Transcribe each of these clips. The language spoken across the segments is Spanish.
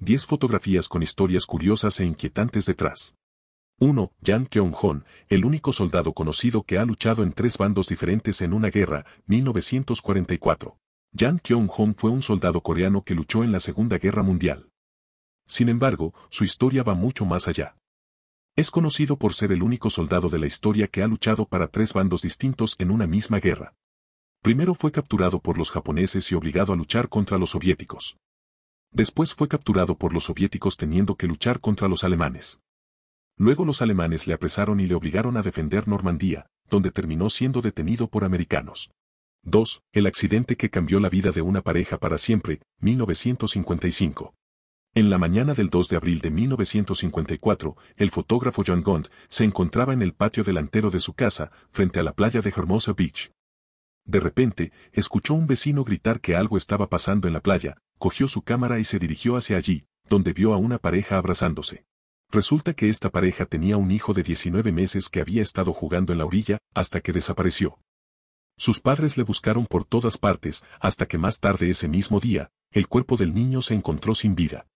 10 fotografías con historias curiosas e inquietantes detrás. 1. Jan KYEONG hon el único soldado conocido que ha luchado en tres bandos diferentes en una guerra, 1944. Jan Kyung-hon fue un soldado coreano que luchó en la Segunda Guerra Mundial. Sin embargo, su historia va mucho más allá. Es conocido por ser el único soldado de la historia que ha luchado para tres bandos distintos en una misma guerra. Primero fue capturado por los japoneses y obligado a luchar contra los soviéticos. Después fue capturado por los soviéticos teniendo que luchar contra los alemanes. Luego los alemanes le apresaron y le obligaron a defender Normandía, donde terminó siendo detenido por americanos. 2. El accidente que cambió la vida de una pareja para siempre, 1955. En la mañana del 2 de abril de 1954, el fotógrafo John Gond se encontraba en el patio delantero de su casa, frente a la playa de Hermosa Beach. De repente, escuchó un vecino gritar que algo estaba pasando en la playa, cogió su cámara y se dirigió hacia allí, donde vio a una pareja abrazándose. Resulta que esta pareja tenía un hijo de 19 meses que había estado jugando en la orilla, hasta que desapareció. Sus padres le buscaron por todas partes, hasta que más tarde ese mismo día, el cuerpo del niño se encontró sin vida.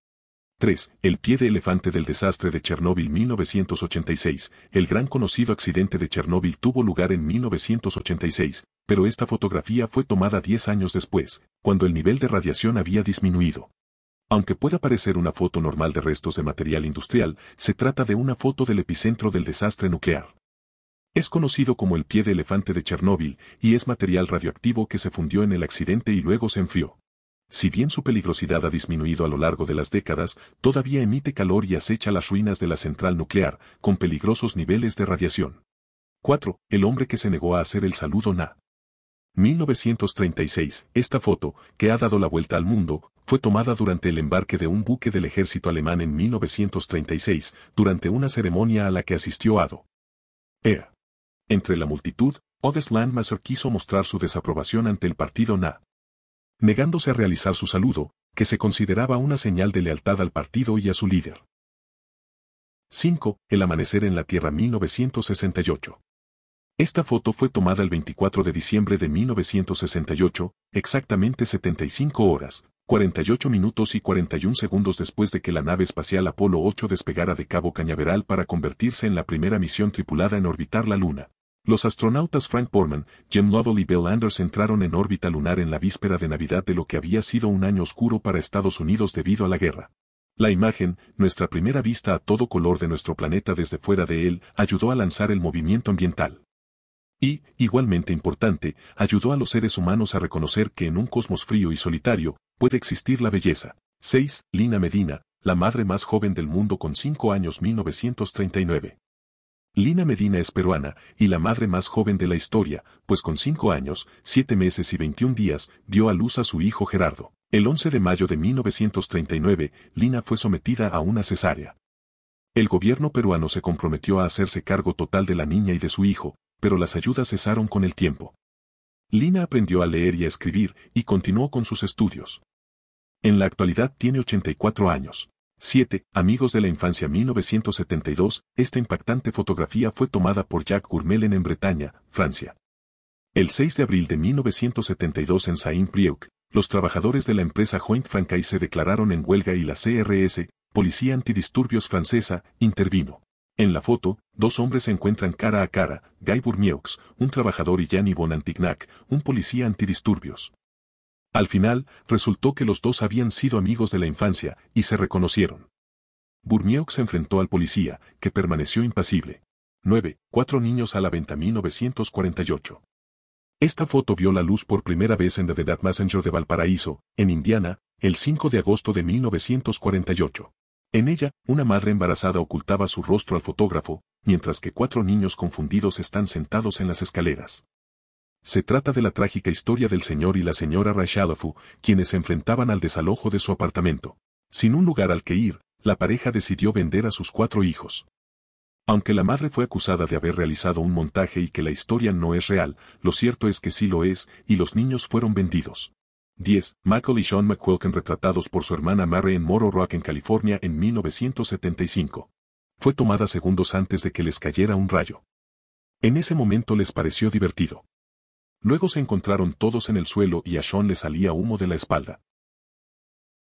3. El pie de elefante del desastre de Chernóbil 1986. El gran conocido accidente de Chernóbil tuvo lugar en 1986, pero esta fotografía fue tomada 10 años después, cuando el nivel de radiación había disminuido. Aunque pueda parecer una foto normal de restos de material industrial, se trata de una foto del epicentro del desastre nuclear. Es conocido como el pie de elefante de Chernóbil y es material radioactivo que se fundió en el accidente y luego se enfrió. Si bien su peligrosidad ha disminuido a lo largo de las décadas, todavía emite calor y acecha las ruinas de la central nuclear, con peligrosos niveles de radiación. 4. El hombre que se negó a hacer el saludo Na. 1936. Esta foto, que ha dado la vuelta al mundo, fue tomada durante el embarque de un buque del ejército alemán en 1936, durante una ceremonia a la que asistió Ado. E. Entre la multitud, Odesland Maser quiso mostrar su desaprobación ante el partido Na negándose a realizar su saludo, que se consideraba una señal de lealtad al partido y a su líder. 5. El amanecer en la Tierra 1968. Esta foto fue tomada el 24 de diciembre de 1968, exactamente 75 horas, 48 minutos y 41 segundos después de que la nave espacial Apolo 8 despegara de Cabo Cañaveral para convertirse en la primera misión tripulada en orbitar la Luna. Los astronautas Frank Borman, Jim Lovell y Bill Anders entraron en órbita lunar en la víspera de Navidad de lo que había sido un año oscuro para Estados Unidos debido a la guerra. La imagen, nuestra primera vista a todo color de nuestro planeta desde fuera de él, ayudó a lanzar el movimiento ambiental. Y, igualmente importante, ayudó a los seres humanos a reconocer que en un cosmos frío y solitario, puede existir la belleza. 6. Lina Medina, la madre más joven del mundo con 5 años 1939. Lina Medina es peruana y la madre más joven de la historia, pues con 5 años, 7 meses y 21 días dio a luz a su hijo Gerardo. El 11 de mayo de 1939, Lina fue sometida a una cesárea. El gobierno peruano se comprometió a hacerse cargo total de la niña y de su hijo, pero las ayudas cesaron con el tiempo. Lina aprendió a leer y a escribir y continuó con sus estudios. En la actualidad tiene 84 años. 7. Amigos de la infancia 1972, esta impactante fotografía fue tomada por Jacques Gourmel en Bretaña, Francia. El 6 de abril de 1972 en saint prieuc los trabajadores de la empresa Joint Francais se declararon en huelga y la CRS, Policía Antidisturbios Francesa, intervino. En la foto, dos hombres se encuentran cara a cara, Guy Bourmieux, un trabajador y Bon Bonantignac, un policía antidisturbios. Al final, resultó que los dos habían sido amigos de la infancia y se reconocieron. Burmiok se enfrentó al policía, que permaneció impasible. 9. Cuatro niños a la venta 1948. Esta foto vio la luz por primera vez en The Dead Messenger de Valparaíso, en Indiana, el 5 de agosto de 1948. En ella, una madre embarazada ocultaba su rostro al fotógrafo, mientras que cuatro niños confundidos están sentados en las escaleras. Se trata de la trágica historia del señor y la señora Rashadofu, quienes se enfrentaban al desalojo de su apartamento. Sin un lugar al que ir, la pareja decidió vender a sus cuatro hijos. Aunque la madre fue acusada de haber realizado un montaje y que la historia no es real, lo cierto es que sí lo es, y los niños fueron vendidos. 10. Michael y Sean McQuilken retratados por su hermana Mary en Moro Rock en California en 1975. Fue tomada segundos antes de que les cayera un rayo. En ese momento les pareció divertido. Luego se encontraron todos en el suelo y a Sean le salía humo de la espalda.